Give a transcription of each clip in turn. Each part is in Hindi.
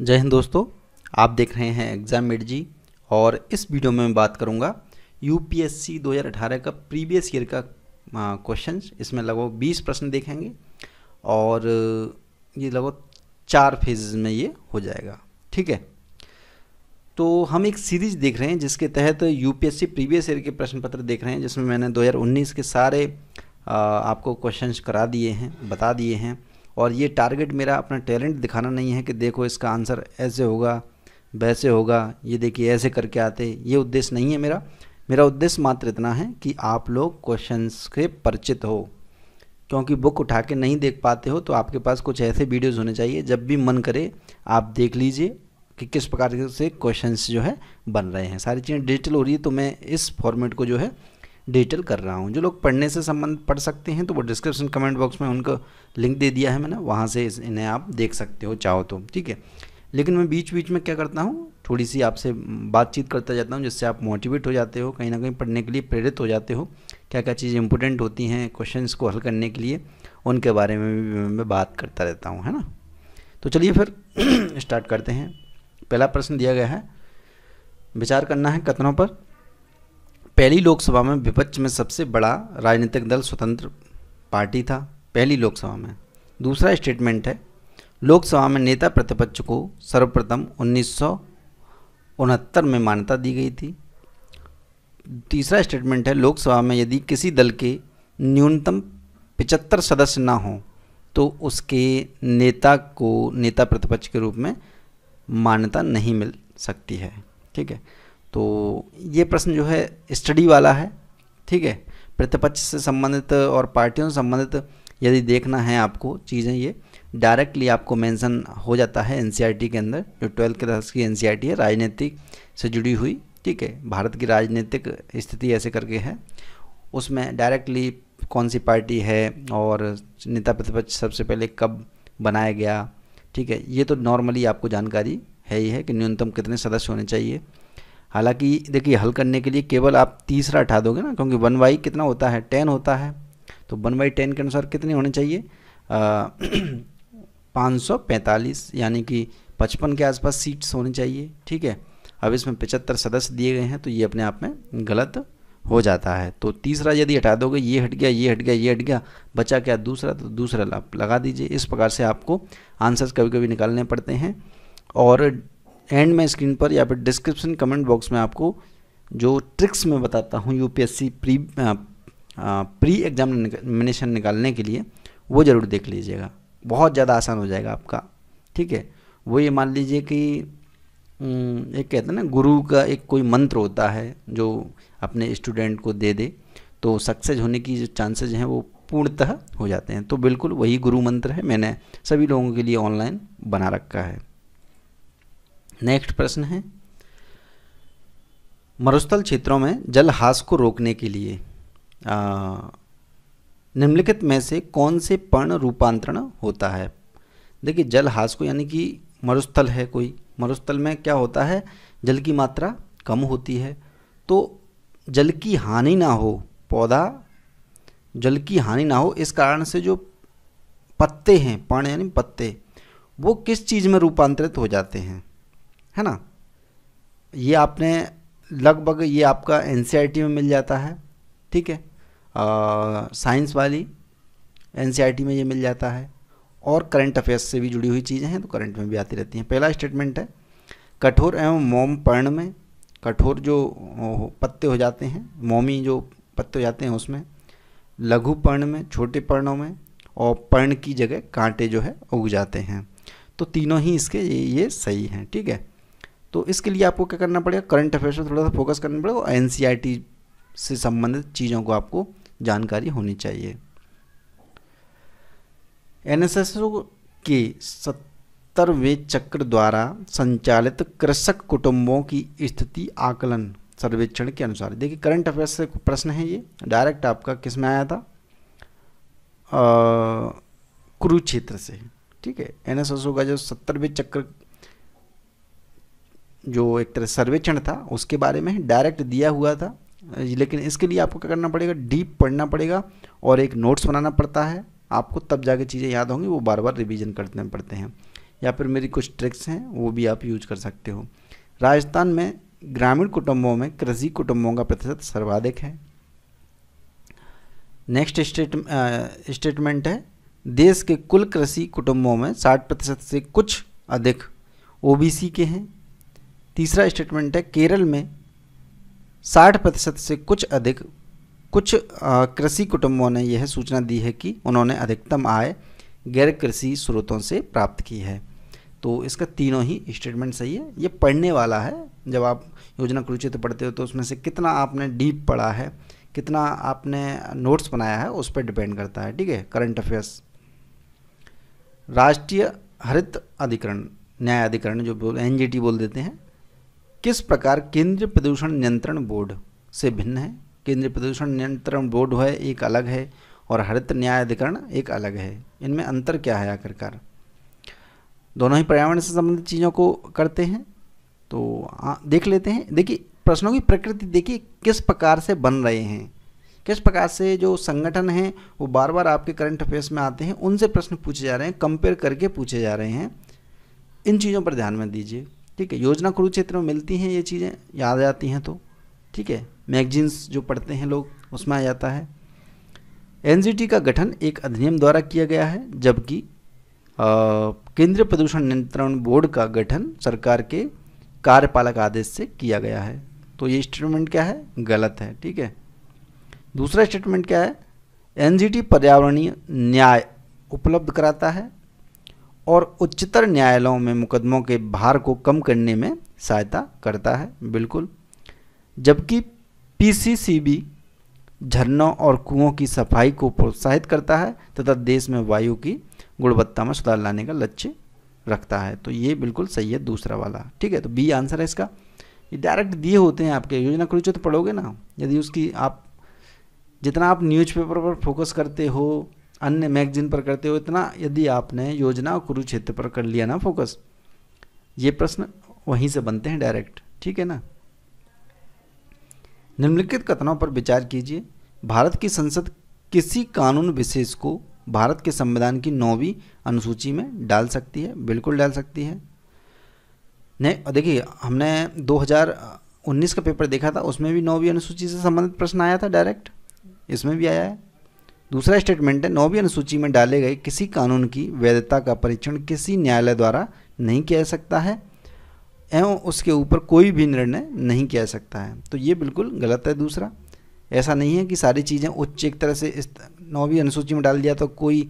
जय हिंद दोस्तों आप देख रहे हैं एग्ज़ाम मेड जी और इस वीडियो में मैं बात करूंगा यूपीएससी 2018 का प्रीवियस ईयर का क्वेश्चन इसमें लगभग 20 प्रश्न देखेंगे और ये लगभग चार फेज में ये हो जाएगा ठीक है तो हम एक सीरीज देख रहे हैं जिसके तहत यूपीएससी प्रीवियस ईयर के प्रश्न पत्र देख रहे हैं जिसमें मैंने दो के सारे आपको क्वेश्चन करा दिए हैं बता दिए हैं और ये टारगेट मेरा अपना टैलेंट दिखाना नहीं है कि देखो इसका आंसर ऐसे होगा वैसे होगा ये देखिए ऐसे करके आते ये उद्देश्य नहीं है मेरा मेरा उद्देश्य मात्र इतना है कि आप लोग क्वेश्चंस के परिचित हो क्योंकि बुक उठा के नहीं देख पाते हो तो आपके पास कुछ ऐसे वीडियोज़ होने चाहिए जब भी मन करे आप देख लीजिए कि किस प्रकार से क्वेश्चंस जो है बन रहे हैं सारी चीज़ें डिजिटल हो रही है तो मैं इस फॉर्मेट को जो है डिजिटल कर रहा हूँ जो लोग पढ़ने से संबंध पढ़ सकते हैं तो वो डिस्क्रिप्शन कमेंट बॉक्स में उनको लिंक दे दिया है मैंने वहाँ से इन्हें आप देख सकते हो चाहो तो ठीक है लेकिन मैं बीच बीच में क्या करता हूँ थोड़ी सी आपसे बातचीत करता जाता हूँ जिससे आप मोटिवेट हो जाते हो कहीं ना कहीं पढ़ने के लिए प्रेरित हो जाते हो क्या क्या चीज़ें इंपॉर्टेंट होती हैं क्वेश्चंस को हल करने के लिए उनके बारे में भी मैं बात करता रहता हूँ है ना तो चलिए फिर स्टार्ट करते हैं पहला प्रश्न दिया गया है विचार करना है कथनों पर पहली लोकसभा में विपक्ष में सबसे बड़ा राजनीतिक दल स्वतंत्र पार्टी था पहली लोकसभा में दूसरा स्टेटमेंट है लोकसभा में नेता प्रतिपक्ष को सर्वप्रथम उन्नीस में मान्यता दी गई थी तीसरा स्टेटमेंट है लोकसभा में यदि किसी दल के न्यूनतम पिचहत्तर सदस्य ना हों तो उसके नेता को नेता प्रतिपक्ष के रूप में मान्यता नहीं मिल सकती है ठीक है तो ये प्रश्न जो है स्टडी वाला है ठीक है प्रतिपक्ष से संबंधित और पार्टियों से संबंधित यदि देखना है आपको चीज़ें ये डायरेक्टली आपको मेंशन हो जाता है एनसीईआरटी e के अंदर जो ट्वेल्थ क्लास की एनसीईआरटी e है राजनीतिक से जुड़ी हुई ठीक है भारत की राजनीतिक स्थिति ऐसे करके है उसमें डायरेक्टली कौन सी पार्टी है और नेता प्रतिपक्ष सबसे पहले कब बनाया गया ठीक है ये तो नॉर्मली आपको जानकारी है ही है कि न्यूनतम कितने सदस्य होने चाहिए हालांकि देखिए हल करने के लिए केवल आप तीसरा उठा दोगे ना क्योंकि वन बाई कितना होता है टेन होता है तो वन बाई टेन के अनुसार कितने होने चाहिए पाँच सौ पैंतालीस यानी कि पचपन के आसपास सीट्स होनी चाहिए ठीक है अब इसमें पचहत्तर सदस्य दिए गए हैं तो ये अपने आप में गलत हो जाता है तो तीसरा यदि हटा दोगे ये हट गया ये हट गया ये हट गया बचा क्या दूसरा तो दूसरा लगा दीजिए इस प्रकार से आपको आंसर्स कभी कभी निकालने पड़ते हैं और एंड में स्क्रीन पर या फिर डिस्क्रिप्शन कमेंट बॉक्स में आपको जो ट्रिक्स मैं बताता हूँ यूपीएससी प्री आ, आ, प्री एग्जामिनेशन निकालने के लिए वो ज़रूर देख लीजिएगा बहुत ज़्यादा आसान हो जाएगा आपका ठीक है वो ये मान लीजिए कि एक कहते हैं ना गुरु का एक कोई मंत्र होता है जो अपने स्टूडेंट को दे दे तो सक्सेस होने की जो चांसेज हैं वो पूर्णतः हो जाते हैं तो बिल्कुल वही गुरु मंत्र है मैंने सभी लोगों के लिए ऑनलाइन बना रखा है नेक्स्ट प्रश्न है मरुस्थल क्षेत्रों में जल हास को रोकने के लिए निम्नलिखित में से कौन से पर्ण रूपांतरण होता है देखिए जल हास को यानी कि मरुस्थल है कोई मरुस्थल में क्या होता है जल की मात्रा कम होती है तो जल की हानि ना हो पौधा जल की हानि ना हो इस कारण से जो पत्ते हैं पर्ण यानी पत्ते वो किस चीज़ में रूपांतरित हो जाते हैं है ना ये आपने लगभग ये आपका एन e में मिल जाता है ठीक है साइंस वाली एन e में ये मिल जाता है और करंट अफेयर्स से भी जुड़ी हुई चीज़ें हैं तो करंट में भी आती रहती हैं पहला स्टेटमेंट है कठोर एवं मोम पर्ण में कठोर जो पत्ते हो जाते हैं मोमी जो पत्ते हो जाते हैं उसमें लघु पर्ण में छोटे पर्णों में और पर्ण की जगह कांटे जो है उग जाते हैं तो तीनों ही इसके ये, ये सही हैं ठीक है तो इसके लिए आपको क्या करना पड़ेगा करंट अफेयर्स पर थोड़ा सा फोकस करना पड़ेगा और एन e से संबंधित चीज़ों को आपको जानकारी होनी चाहिए एन के सत्तरवें चक्र द्वारा संचालित कृषक कुटुंबों की स्थिति आकलन सर्वेक्षण के अनुसार देखिए करंट अफेयर्स से प्रश्न है ये डायरेक्ट आपका किस में आया था कुरुक्षेत्र से ठीक है एन का जो सत्तरवें चक्र जो एक तरह सर्वेक्षण था उसके बारे में डायरेक्ट दिया हुआ था लेकिन इसके लिए आपको क्या करना पड़ेगा डीप पढ़ना पड़ेगा और एक नोट्स बनाना पड़ता है आपको तब जाके चीज़ें याद होंगी वो बार बार रिविजन करने पड़ते हैं या फिर मेरी कुछ ट्रिक्स हैं वो भी आप यूज कर सकते हो राजस्थान में ग्रामीण कुटुंबों में कृषि कुटुंबों का प्रतिशत सर्वाधिक है नेक्स्ट स्टेट स्टेटमेंट है देश के कुल कृषि कुटुंबों में 60 प्रतिशत से कुछ अधिक ओबीसी के हैं तीसरा स्टेटमेंट है केरल में 60 प्रतिशत से कुछ अधिक कुछ कृषि कुटुंबों ने यह सूचना दी है कि उन्होंने अधिकतम आय गैर कृषि स्रोतों से प्राप्त की है तो इसका तीनों ही स्टेटमेंट सही है ये पढ़ने वाला है जब आप योजना कुरुचित पढ़ते हो तो उसमें से कितना आपने डीप पढ़ा है कितना आपने नोट्स बनाया है उस पर डिपेंड करता है ठीक है करंट अफेयर्स राष्ट्रीय हरित अधिकरण न्याय अधिकरण जो बोल एन बोल देते हैं किस प्रकार केंद्रीय प्रदूषण नियंत्रण बोर्ड से भिन्न है केंद्रीय प्रदूषण नियंत्रण बोर्ड है एक अलग है और हरित न्याय अधिकरण एक अलग है इनमें अंतर क्या है आखिरकार दोनों ही पर्यावरण से संबंधित चीज़ों को करते हैं तो आ, देख लेते हैं देखिए प्रश्नों की प्रकृति देखिए किस प्रकार से बन रहे हैं किस प्रकार से जो संगठन हैं वो बार बार आपके करंट अफेयर्स में आते हैं उनसे प्रश्न पूछे जा रहे हैं कंपेयर करके पूछे जा रहे हैं इन चीज़ों पर ध्यान में दीजिए ठीक है योजना कुरुक्षेत्र में मिलती हैं ये चीज़ें याद आती हैं तो ठीक है मैगजीन्स जो पढ़ते हैं लोग उसमें आ जाता है एनजीटी का गठन एक अधिनियम द्वारा किया गया है जबकि केंद्रीय प्रदूषण नियंत्रण बोर्ड का गठन सरकार के कार्यपालक आदेश से किया गया है तो ये स्टेटमेंट क्या है गलत है ठीक है दूसरा स्टेटमेंट क्या है एनजीटी पर्यावरणीय न्याय उपलब्ध कराता है और उच्चतर न्यायालयों में मुकदमों के भार को कम करने में सहायता करता है बिल्कुल जबकि पीसीसीबी झरनों और कुओं की सफाई को प्रोत्साहित करता है तथा देश में वायु की गुणवत्ता में सुधार लाने का लक्ष्य रखता है तो ये बिल्कुल सही है दूसरा वाला ठीक है तो बी आंसर है इसका ये डायरेक्ट दिए होते हैं आपके योजना कुछ तो पढ़ोगे ना यदि उसकी आप जितना आप न्यूज़पेपर पर फोकस करते हो अन्य मैगजीन पर करते हो इतना यदि आपने योजना और कुरुक्षेत्र पर कर लिया ना फोकस ये प्रश्न वहीं से बनते हैं डायरेक्ट ठीक है ना निम्नलिखित कथनों पर विचार कीजिए भारत की संसद किसी कानून विशेष को भारत के संविधान की नौवीं अनुसूची में डाल सकती है बिल्कुल डाल सकती है नहीं देखिए हमने 2019 का पेपर देखा था उसमें भी नौवीं अनुसूची से संबंधित प्रश्न आया था डायरेक्ट इसमें भी आया है दूसरा स्टेटमेंट है नौवीं अनुसूची में डाले गए किसी कानून की वैधता का परीक्षण किसी न्यायालय द्वारा नहीं किया जा सकता है एवं उसके ऊपर कोई भी निर्णय नहीं किया जा सकता है तो ये बिल्कुल गलत है दूसरा ऐसा नहीं है कि सारी चीज़ें उच्च एक तरह से इस नौवीं अनुसूची में डाल दिया तो कोई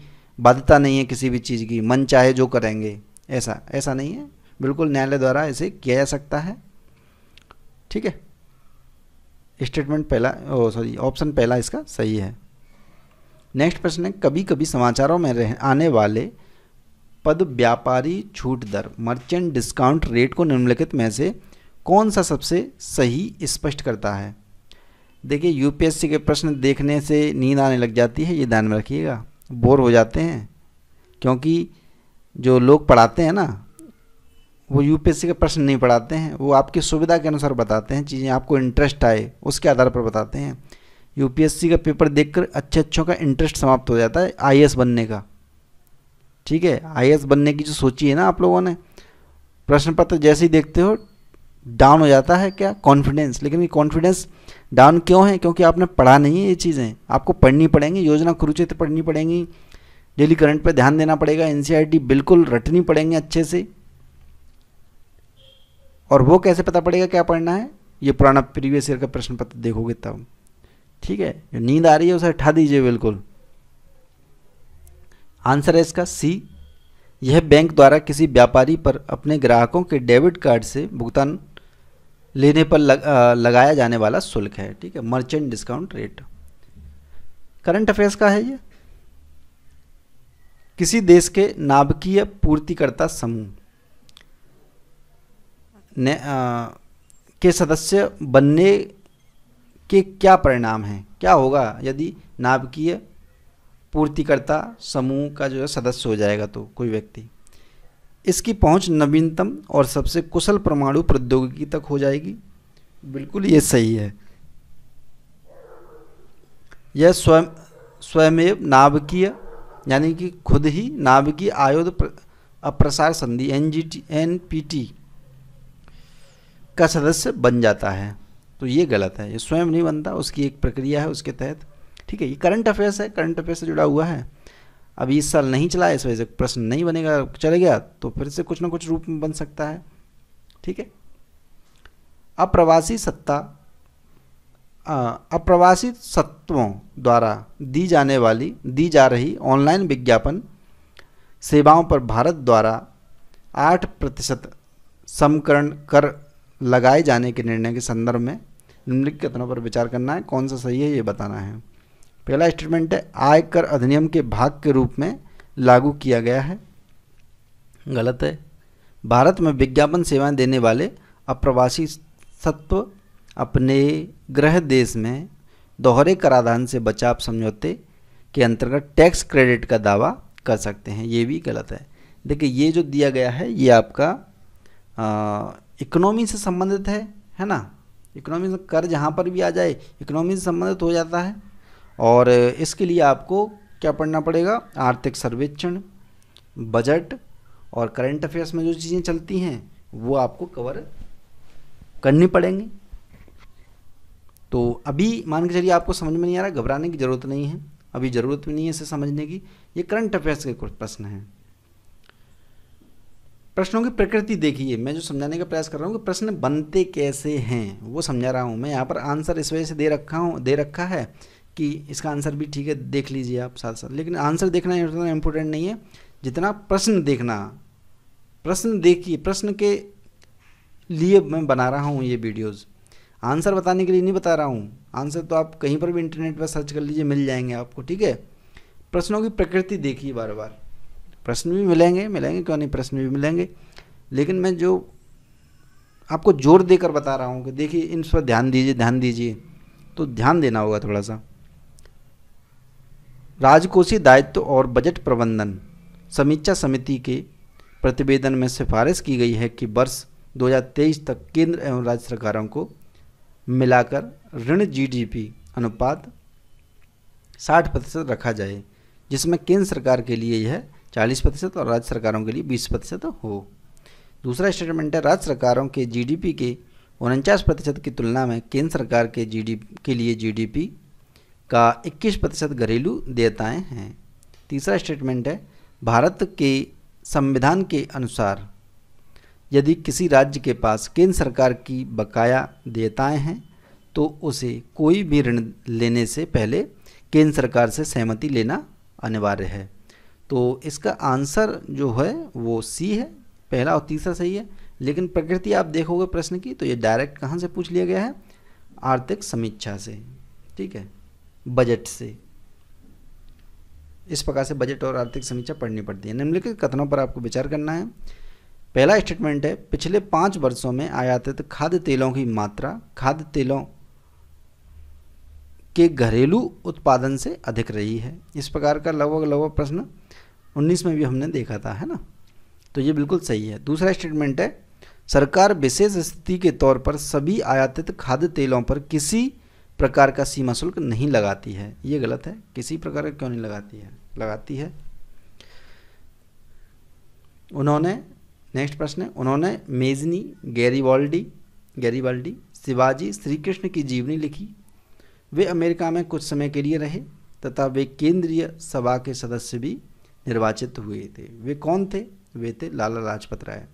बाध्यता नहीं है किसी भी चीज़ की मन चाहे जो करेंगे ऐसा ऐसा नहीं है बिल्कुल न्यायालय द्वारा इसे किया जा सकता है ठीक है स्टेटमेंट पहला सॉरी ऑप्शन पहला इसका सही है नेक्स्ट प्रश्न है कभी कभी समाचारों में रह आने वाले पद व्यापारी छूट दर मर्चेंट डिस्काउंट रेट को निम्नलिखित में से कौन सा सबसे सही स्पष्ट करता है देखिए यूपीएससी के प्रश्न देखने से नींद आने लग जाती है ये ध्यान में रखिएगा बोर हो जाते हैं क्योंकि जो लोग पढ़ाते हैं ना वो यूपीएससी के प्रश्न नहीं पढ़ाते हैं वो आपकी सुविधा के अनुसार बताते हैं चीज़ें आपको इंटरेस्ट आए उसके आधार पर बताते हैं यूपीएससी का पेपर देखकर अच्छे अच्छों का इंटरेस्ट समाप्त हो जाता है आई बनने का ठीक है आई बनने की जो सोची है ना आप लोगों ने प्रश्न पत्र जैसे ही देखते हो डाउन हो जाता है क्या कॉन्फिडेंस लेकिन ये कॉन्फिडेंस डाउन क्यों है क्योंकि आपने पढ़ा नहीं है ये चीज़ें आपको पढ़नी पड़ेंगी योजना कुरुचित पढ़नी पड़ेंगी डेली करंट पर ध्यान देना पड़ेगा एन e बिल्कुल रटनी पड़ेंगी अच्छे से और वो कैसे पता पड़ेगा क्या पढ़ना है ये पुराना प्रीवियस ईयर का प्रश्न पत्र देखोगे तब ठीक है जो नींद आ रही है उसे हटा दीजिए बिल्कुल आंसर है इसका सी यह बैंक द्वारा किसी व्यापारी पर अपने ग्राहकों के डेबिट कार्ड से भुगतान लेने पर लग, आ, लगाया जाने वाला शुल्क है ठीक है merchant discount rate current affairs का है ये किसी देश के नाभिकीय पूर्तिकर्ता समूह ने आ, के सदस्य बनने के क्या परिणाम हैं क्या होगा यदि नाभिकीय पूर्तिकर्ता समूह का जो है सदस्य हो जाएगा तो कोई व्यक्ति इसकी पहुंच नवीनतम और सबसे कुशल परमाणु प्रौद्योगिकी तक हो जाएगी बिल्कुल ये सही है यह स्वयं स्वयमेव नाभिकीय यानी कि खुद ही नाभिकीय आयोध अप्रसार संधि N G T N P T का सदस्य बन जाता है तो ये गलत है ये स्वयं नहीं बनता उसकी एक प्रक्रिया है उसके तहत ठीक है ये करंट अफेयर्स है करंट अफेयर्स से जुड़ा हुआ है अब इस साल नहीं चला इस वजह से प्रश्न नहीं बनेगा चले गया तो फिर से कुछ ना कुछ रूप में बन सकता है ठीक है अप्रवासी सत्ता अप्रवासी सत्वों द्वारा दी जाने वाली दी जा रही ऑनलाइन विज्ञापन सेवाओं पर भारत द्वारा आठ प्रतिशत समकरण कर लगाए जाने के निर्णय के संदर्भ में निम्नलिखित कथनों पर विचार करना है कौन सा सही है ये बताना है पहला स्टेटमेंट है आयकर अधिनियम के भाग के रूप में लागू किया गया है गलत है भारत में विज्ञापन सेवाएं देने वाले अप्रवासी सत्व अपने गृह देश में दोहरे कराधान से बचाव समझौते के अंतर्गत टैक्स क्रेडिट का दावा कर सकते हैं ये भी गलत है देखिए ये जो दिया गया है ये आपका इकोनॉमी से संबंधित है है ना इकोनॉमी कर जहाँ पर भी आ जाए इकोनॉमी से संबंधित हो जाता है और इसके लिए आपको क्या पढ़ना पड़ेगा आर्थिक सर्वेक्षण बजट और करंट अफेयर्स में जो चीज़ें चलती हैं वो आपको कवर करनी पड़ेंगी तो अभी मान के चलिए आपको समझ में नहीं आ रहा घबराने की ज़रूरत नहीं है अभी ज़रूरत भी नहीं है इसे समझने की ये करंट अफेयर्स के कुछ प्रश्न हैं प्रश्नों की प्रकृति देखिए मैं जो समझाने का प्रयास कर रहा हूँ कि प्रश्न बनते कैसे हैं वो समझा रहा हूँ मैं यहाँ पर आंसर इस वजह से दे रखा हूँ दे रखा है कि इसका आंसर भी ठीक है देख लीजिए आप साथ साथ लेकिन आंसर देखना इतना इम्पोर्टेंट नहीं है जितना प्रश्न देखना प्रश्न देखिए प्रश्न के लिए मैं बना रहा हूँ ये वीडियोज़ आंसर बताने के लिए नहीं बता रहा हूँ आंसर तो आप कहीं पर भी इंटरनेट पर सर्च कर लीजिए मिल जाएंगे आपको ठीक है प्रश्नों की प्रकृति देखिए बार बार प्रश्न भी मिलेंगे मिलेंगे क्यों नहीं प्रश्न भी मिलेंगे लेकिन मैं जो आपको जोर देकर बता रहा हूँ कि देखिए इन पर ध्यान दीजिए ध्यान दीजिए तो ध्यान देना होगा थोड़ा सा राजकोषीय दायित्व और बजट प्रबंधन समीक्षा समिति के प्रतिवेदन में सिफारिश की गई है कि वर्ष 2023 तक केंद्र एवं राज्य सरकारों को मिलाकर ऋण जीडीपी अनुपात 60 प्रतिशत रखा जाए जिसमें केंद्र सरकार के लिए यह 40 प्रतिशत और राज्य सरकारों के लिए 20 प्रतिशत हो दूसरा स्टेटमेंट है राज्य सरकारों के जीडीपी के उनचास प्रतिशत की तुलना में केंद्र सरकार के जी के लिए जीडीपी का 21 प्रतिशत घरेलू देयताएँ हैं तीसरा स्टेटमेंट है भारत के संविधान के अनुसार यदि किसी राज्य के पास केंद्र सरकार की बकाया देयताएँ हैं तो उसे कोई भी ऋण लेने से पहले केंद्र सरकार से सहमति लेना अनिवार्य है तो इसका आंसर जो है वो सी है पहला और तीसरा सही है लेकिन प्रकृति आप देखोगे प्रश्न की तो ये डायरेक्ट कहाँ से पूछ लिया गया है आर्थिक समीक्षा से ठीक है बजट से इस प्रकार से बजट और आर्थिक समीक्षा पढ़नी पड़ती है निम्नलिखित कथनों पर आपको विचार करना है पहला स्टेटमेंट है पिछले पाँच वर्षों में आयातित खाद्य तेलों की मात्रा खाद्य तेलों के घरेलू उत्पादन से अधिक रही है इस प्रकार का लगभग लगभग प्रश्न 19 में भी हमने देखा था है ना तो ये बिल्कुल सही है दूसरा स्टेटमेंट है सरकार विशेष स्थिति के तौर पर सभी आयातित खाद्य तेलों पर किसी प्रकार का सीमा शुल्क नहीं लगाती है ये गलत है किसी प्रकार का क्यों नहीं लगाती है लगाती है उन्होंने नेक्स्ट प्रश्न है उन्होंने Mazzini Garibaldi Garibaldi Shivaji Shri Krishna की जीवनी लिखी वे अमेरिका में कुछ समय के लिए रहे तथा वे केंद्रीय सभा के सदस्य भी निर्वाचित हुए थे वे कौन थे वे थे लाला लाजपत राय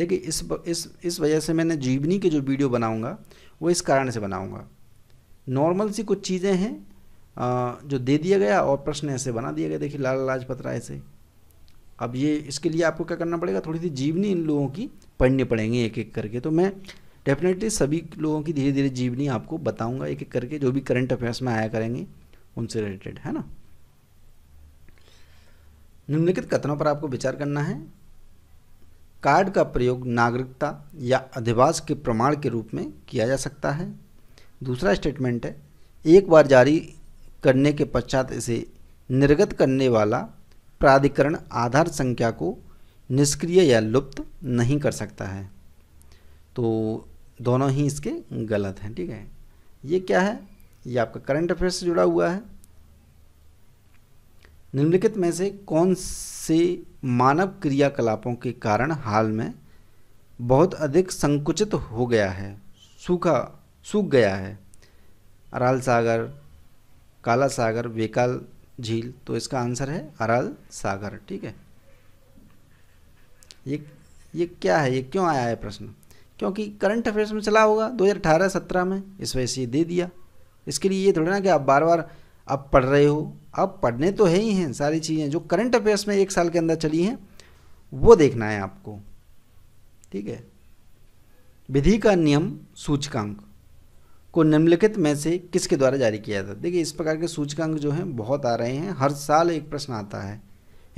देखिए इस इस इस वजह से मैंने जीवनी के जो वीडियो बनाऊंगा वो इस कारण से बनाऊंगा नॉर्मल सी कुछ चीज़ें हैं जो दे दिया गया और प्रश्न ऐसे बना दिया गया देखिए लाला लाजपत राय से अब ये इसके लिए आपको क्या करना पड़ेगा थोड़ी सी जीवनी इन लोगों की पढ़नी पड़ेंगी एक एक करके तो मैं डेफिनेटली सभी लोगों की धीरे धीरे जीवनी आपको बताऊंगा एक एक करके जो भी करंट अफेयर्स में आया करेंगे उनसे रिलेटेड है ना निम्नलिखित कथनों पर आपको विचार करना है कार्ड का प्रयोग नागरिकता या अधिवास के प्रमाण के रूप में किया जा सकता है दूसरा स्टेटमेंट है एक बार जारी करने के पश्चात इसे निर्गत करने वाला प्राधिकरण आधार संख्या को निष्क्रिय या लुप्त नहीं कर सकता है तो दोनों ही इसके गलत हैं ठीक है ये क्या है ये आपका करंट अफेयर से जुड़ा हुआ है निम्नलिखित में से कौन से मानव क्रियाकलापों के कारण हाल में बहुत अधिक संकुचित हो गया है सूखा सूख गया है अराल सागर काला सागर वेकाल झील तो इसका आंसर है अराल सागर ठीक है ये ये क्या है ये क्यों आया है प्रश्न क्योंकि करंट अफेयर्स में चला होगा 2018-17 में इस वजह से दे दिया इसके लिए ये थोड़ा ना कि आप बार बार अब पढ़ रहे हो अब पढ़ने तो है ही हैं सारी चीज़ें जो करंट अफेयर्स में एक साल के अंदर चली हैं वो देखना है आपको ठीक है विधि का नियम सूचकांक को निम्नलिखित में से किसके द्वारा जारी किया जाता है देखिए इस प्रकार के सूचकांक जो हैं बहुत आ रहे हैं हर साल एक प्रश्न आता है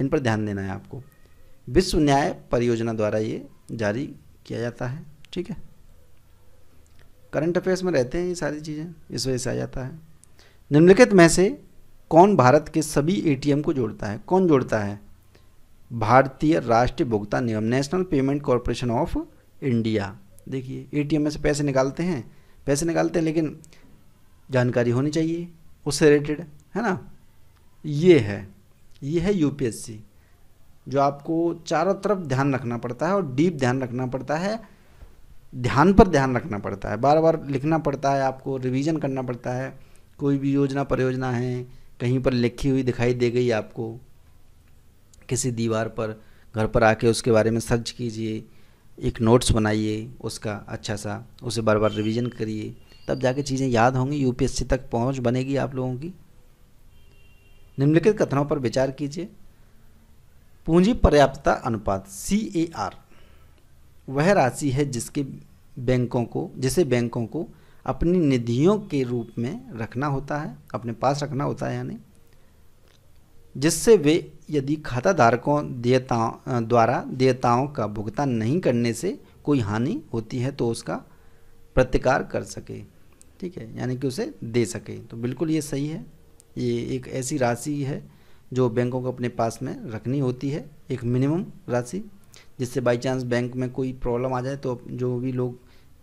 इन पर ध्यान देना है आपको विश्व न्याय परियोजना द्वारा ये जारी किया जाता है ठीक है करंट अफेयर्स में रहते हैं ये सारी चीज़ें इस वजह से आ जाता है निम्नलिखित में से कौन भारत के सभी एटीएम को जोड़ता है कौन जोड़ता है भारतीय राष्ट्रीय भुगतान निगम national payment corporation of India देखिए एटीएम में से पैसे निकालते हैं पैसे निकालते हैं लेकिन जानकारी होनी चाहिए उससे रिलेटेड है ना ये है ये है यूपीएससी जो आपको चारों तरफ ध्यान रखना पड़ता है और डीप ध्यान रखना पड़ता है ध्यान पर ध्यान रखना पड़ता है बार बार लिखना पड़ता है आपको रिवीजन करना पड़ता है कोई भी योजना परियोजना है कहीं पर लिखी हुई दिखाई दे गई आपको किसी दीवार पर घर पर आके उसके बारे में सर्च कीजिए एक नोट्स बनाइए उसका अच्छा सा उसे बार बार रिवीजन करिए तब जाके चीज़ें याद होंगी यूपीएससी तक पहुंच बनेगी आप लोगों की निम्नलिखित कथनों पर विचार कीजिए पूंजी पर्याप्तता अनुपात सी ए आर वह राशि है जिसके बैंकों को जिसे बैंकों को अपनी निधियों के रूप में रखना होता है अपने पास रखना होता है यानी जिससे वे यदि खाता धारकों देयताओं द्वारा देयताओं का भुगतान नहीं करने से कोई हानि होती है तो उसका प्रतिकार कर सके ठीक है यानी कि उसे दे सके तो बिल्कुल ये सही है ये एक ऐसी राशि है जो बैंकों को अपने पास में रखनी होती है एक मिनिमम राशि जिससे बाई चांस बैंक में कोई प्रॉब्लम आ जाए तो जो भी लोग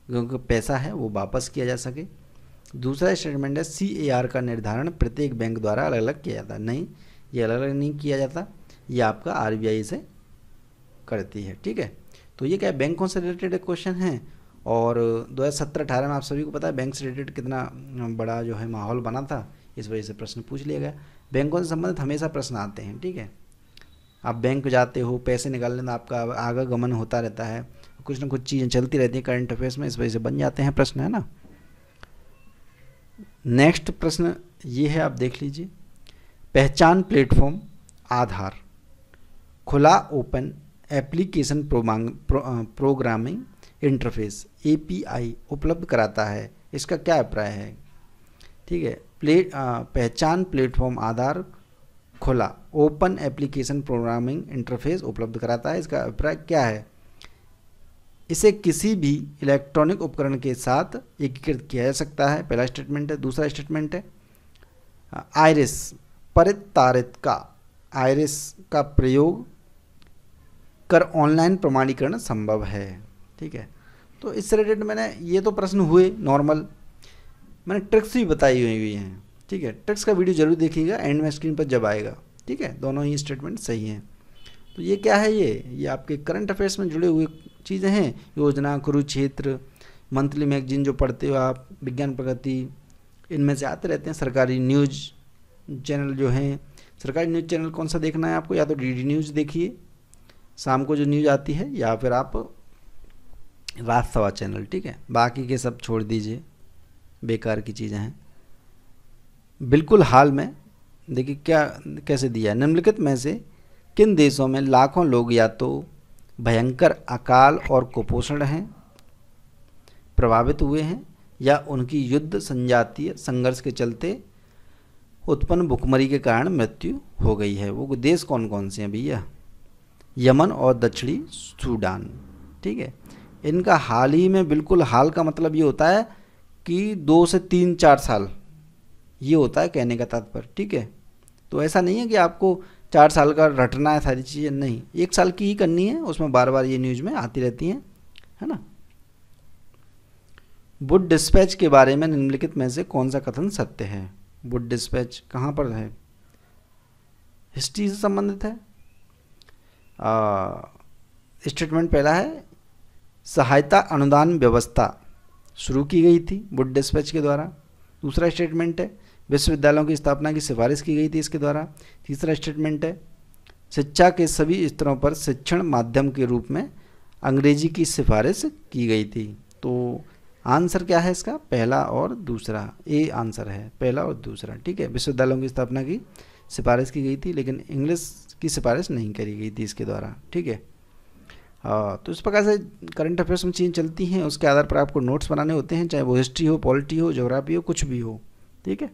क्योंकि पैसा है वो वापस किया जा सके दूसरा स्टेटमेंट है सी ए आर का निर्धारण प्रत्येक बैंक द्वारा अलग अलग किया जाता है नहीं ये अलग अलग नहीं किया जाता ये आपका आर बी आई से करती है ठीक है तो ये क्या बैंकों से रिलेटेड क्वेश्चन है और 2017-18 में आप सभी को पता है बैंक से रिलेटेड कितना बड़ा जो है माहौल बना था इस वजह से प्रश्न पूछ लिया गया बैंकों से संबंधित हमेशा प्रश्न आते हैं ठीक है आप बैंक जाते हो पैसे निकालने में आपका गमन होता रहता है कुछ ना कुछ चीज़ें चलती रहती हैं करंट अफेयर्स में इस वजह से बन जाते हैं प्रश्न है ना नेक्स्ट प्रश्न ये है आप देख लीजिए पहचान प्लेटफॉर्म आधार खुला open application programming interface API उपलब्ध कराता है इसका क्या अभिप्राय है ठीक है प्ले पहचान प्लेटफॉर्म आधार खुला ओपन एप्लीकेशन प्रोग्रामिंग इंटरफेस उपलब्ध कराता है इसका अभिप्राय क्या है इसे किसी भी इलेक्ट्रॉनिक उपकरण के साथ एकीकृत किया जा सकता है पहला स्टेटमेंट है दूसरा स्टेटमेंट है आयरिस परित तारित का आयरिस का प्रयोग कर ऑनलाइन प्रमाणीकरण संभव है ठीक है तो इस रिलेटेड मैंने ये तो प्रश्न हुए नॉर्मल मैंने ट्रिक्स भी बताई हुई हुई हैं ठीक है ट्रिक्स का वीडियो जरूर देखिएगा एंड में स्क्रीन पर जब आएगा ठीक है दोनों ही स्टेटमेंट सही हैं तो ये क्या है ये ये आपके करंट अफेयर्स में जुड़े हुए चीज़ें हैं योजना कुरुक्षेत्र मंथली मैगजीन जो पढ़ते हो आप विज्ञान प्रगति इनमें से आते रहते हैं सरकारी न्यूज चैनल जो हैं सरकारी न्यूज चैनल कौन सा देखना है आपको या तो डी न्यूज़ देखिए शाम को जो न्यूज़ आती है या फिर आप रात सवा चैनल ठीक है बाकी के सब छोड़ दीजिए बेकार की चीज़ें हैं बिल्कुल हाल में देखिए क्या कैसे दिया है निम्नलिखित में से किन देशों में लाखों लोग या तो भयंकर अकाल और कुपोषण हैं प्रभावित हुए हैं या उनकी युद्ध संजातीय संघर्ष के चलते उत्पन्न भुखमरी के कारण मृत्यु हो गई है वो देश कौन कौन से हैं भैया यमन और दक्षिणी सूडान ठीक है इनका हाल ही में बिल्कुल हाल का मतलब ये होता है कि दो से तीन चार साल ये होता है कहने का तात्पर्य ठीक है तो ऐसा नहीं है कि आपको चार साल का रटना है सारी चीज़ें नहीं एक साल की ही करनी है उसमें बार बार ये न्यूज़ में आती रहती हैं है ना बुड डिस्पैच के बारे में निम्नलिखित में से कौन सा कथन सत्य है बुड डिस्पैच कहाँ पर है हिस्ट्री से संबंधित है स्टेटमेंट पहला है सहायता अनुदान व्यवस्था शुरू की गई थी बुड डिस्पैच के द्वारा दूसरा स्टेटमेंट है विश्वविद्यालयों की स्थापना की सिफारिश की गई थी इसके द्वारा तीसरा स्टेटमेंट है शिक्षा के सभी स्तरों पर शिक्षण माध्यम के रूप में अंग्रेजी की सिफारिश की गई थी तो आंसर क्या है इसका पहला और दूसरा ए आंसर है पहला और दूसरा ठीक है विश्वविद्यालयों की स्थापना की सिफारिश की गई थी लेकिन इंग्लिश की सिफारिश नहीं करी गई थी इसके द्वारा ठीक है हाँ तो इस प्रकार से करंट अफेयर्स में चीज़ें चलती हैं उसके आधार पर आपको नोट्स बनाने होते हैं चाहे वो हिस्ट्री हो पॉलिटी हो जोग्राफी हो कुछ भी हो ठीक है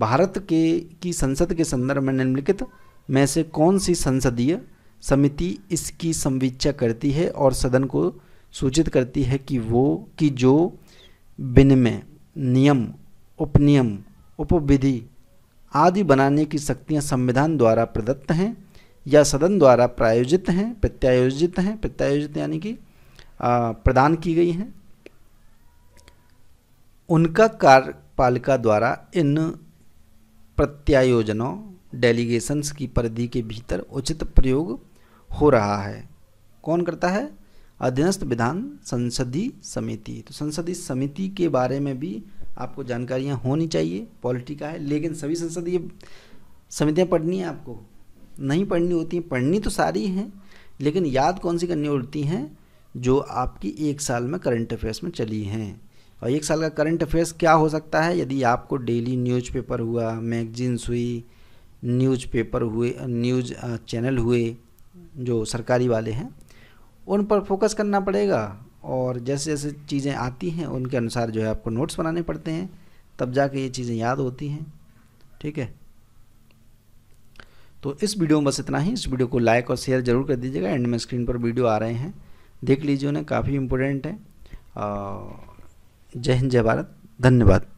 भारत के की संसद के संदर्भ में निम्नलिखित में से कौन सी संसदीय समिति इसकी समीक्षा करती है और सदन को सूचित करती है कि वो कि जो विनिमय नियम उपनियम उपविधि आदि बनाने की शक्तियां संविधान द्वारा प्रदत्त हैं या सदन द्वारा प्रायोजित हैं प्रत्यायोजित हैं प्रत्यायोजित यानी कि प्रदान की गई हैं उनका कार्यपालिका द्वारा इन प्रत्यायोजनों डेलीगेशंस की परिधि के भीतर उचित प्रयोग हो रहा है कौन करता है अधीनस्थ विधान संसदीय समिति तो संसदीय समिति के बारे में भी आपको जानकारियाँ होनी चाहिए पॉलिटी का है लेकिन सभी संसदीय समितियाँ पढ़नी है आपको नहीं पढ़नी होती हैं पढ़नी तो सारी हैं लेकिन याद कौन सी करनी होती हैं जो आपकी एक साल में करंट अफेयर्स में चली हैं और एक साल का करंट अफेयर्स क्या हो सकता है यदि आपको डेली न्यूज़पेपर हुआ मैगजीन्स हुई न्यूज़पेपर हुए न्यूज चैनल हुए जो सरकारी वाले हैं उन पर फोकस करना पड़ेगा और जैसे जैसे चीज़ें आती हैं उनके अनुसार जो है आपको नोट्स बनाने पड़ते हैं तब जाके ये चीज़ें याद होती हैं ठीक है तो इस वीडियो में बस इतना ही इस वीडियो को लाइक और शेयर जरूर कर दीजिएगा एंड में स्क्रीन पर वीडियो आ रहे हैं देख लीजिए उन्हें काफ़ी इंपॉर्टेंट है आ, जय हिंद जय भारत धन्यवाद